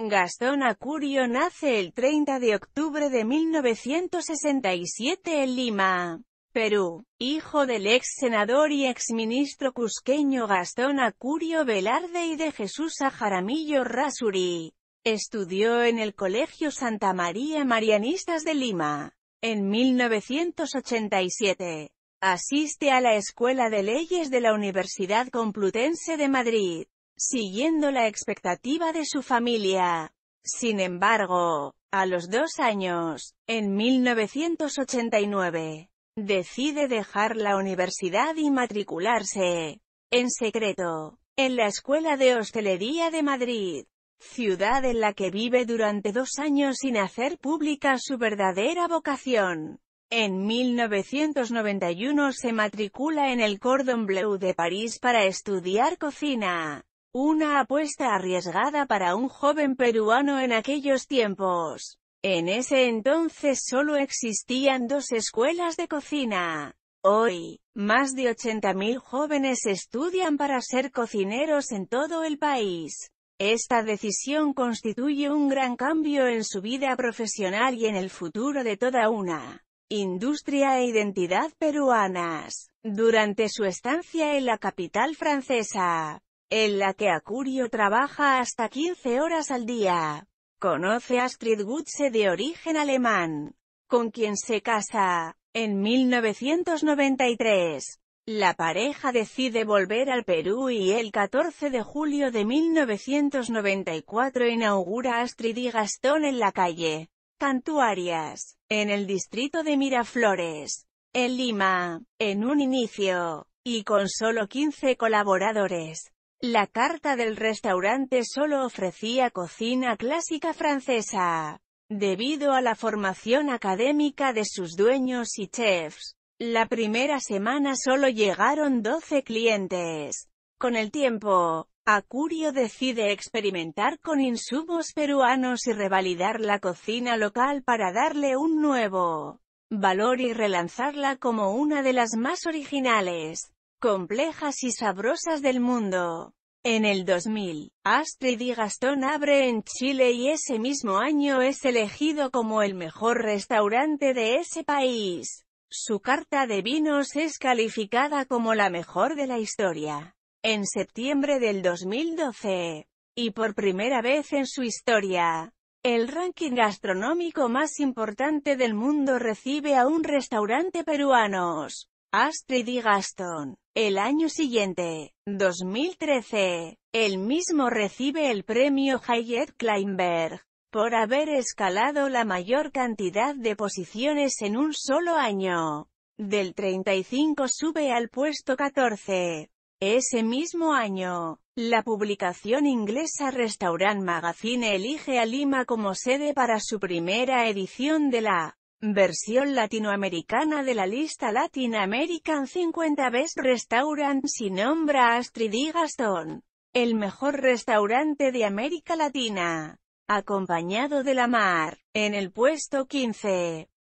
Gastón Acurio nace el 30 de octubre de 1967 en Lima, Perú. Hijo del ex senador y ex ministro cusqueño Gastón Acurio Velarde y de Jesús Jaramillo Rasuri. Estudió en el Colegio Santa María Marianistas de Lima. En 1987, asiste a la Escuela de Leyes de la Universidad Complutense de Madrid siguiendo la expectativa de su familia. Sin embargo, a los dos años, en 1989, decide dejar la universidad y matricularse, en secreto, en la Escuela de Hostelería de Madrid, ciudad en la que vive durante dos años sin hacer pública su verdadera vocación. En 1991 se matricula en el Cordon Bleu de París para estudiar cocina. Una apuesta arriesgada para un joven peruano en aquellos tiempos. En ese entonces solo existían dos escuelas de cocina. Hoy, más de 80.000 jóvenes estudian para ser cocineros en todo el país. Esta decisión constituye un gran cambio en su vida profesional y en el futuro de toda una industria e identidad peruanas. Durante su estancia en la capital francesa, en la que Acurio trabaja hasta 15 horas al día. Conoce a Astrid Gutze de origen alemán, con quien se casa. En 1993, la pareja decide volver al Perú y el 14 de julio de 1994 inaugura Astrid y Gastón en la calle Cantuarias, en el distrito de Miraflores, en Lima, en un inicio, y con solo 15 colaboradores. La carta del restaurante solo ofrecía cocina clásica francesa. Debido a la formación académica de sus dueños y chefs, la primera semana solo llegaron 12 clientes. Con el tiempo, Acurio decide experimentar con insumos peruanos y revalidar la cocina local para darle un nuevo valor y relanzarla como una de las más originales complejas y sabrosas del mundo. En el 2000, Astrid y Gastón abre en Chile y ese mismo año es elegido como el mejor restaurante de ese país. Su carta de vinos es calificada como la mejor de la historia. En septiembre del 2012, y por primera vez en su historia, el ranking gastronómico más importante del mundo recibe a un restaurante peruano, Astrid y Gastón. El año siguiente, 2013, el mismo recibe el premio Hyatt Kleinberg por haber escalado la mayor cantidad de posiciones en un solo año. Del 35 sube al puesto 14. Ese mismo año, la publicación inglesa Restaurant Magazine elige a Lima como sede para su primera edición de la Versión latinoamericana de la lista Latin American 50 Best Restaurants y nombra a Astrid y Gastón, el mejor restaurante de América Latina, acompañado de la mar, en el puesto 15.